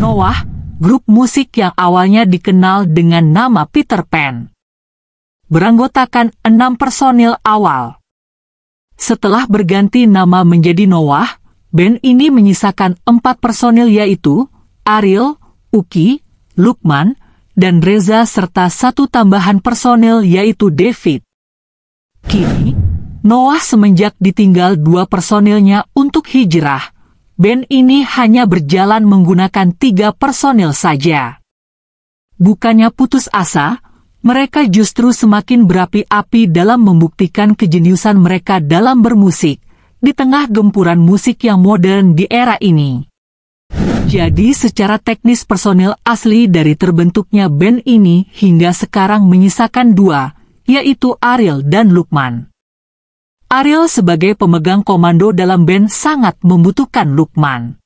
Noah, grup musik yang awalnya dikenal dengan nama Peter Pan. Beranggotakan enam personil awal. Setelah berganti nama menjadi Noah, band ini menyisakan empat personil yaitu Ariel, Uki, Lukman, dan Reza serta satu tambahan personil yaitu David. Kini, Noah semenjak ditinggal dua personilnya untuk hijrah, band ini hanya berjalan menggunakan tiga personil saja. Bukannya putus asa, mereka justru semakin berapi-api dalam membuktikan kejeniusan mereka dalam bermusik, di tengah gempuran musik yang modern di era ini. Jadi secara teknis personil asli dari terbentuknya band ini hingga sekarang menyisakan dua, yaitu Ariel dan Lukman. Ariel sebagai pemegang komando dalam band sangat membutuhkan Lukman.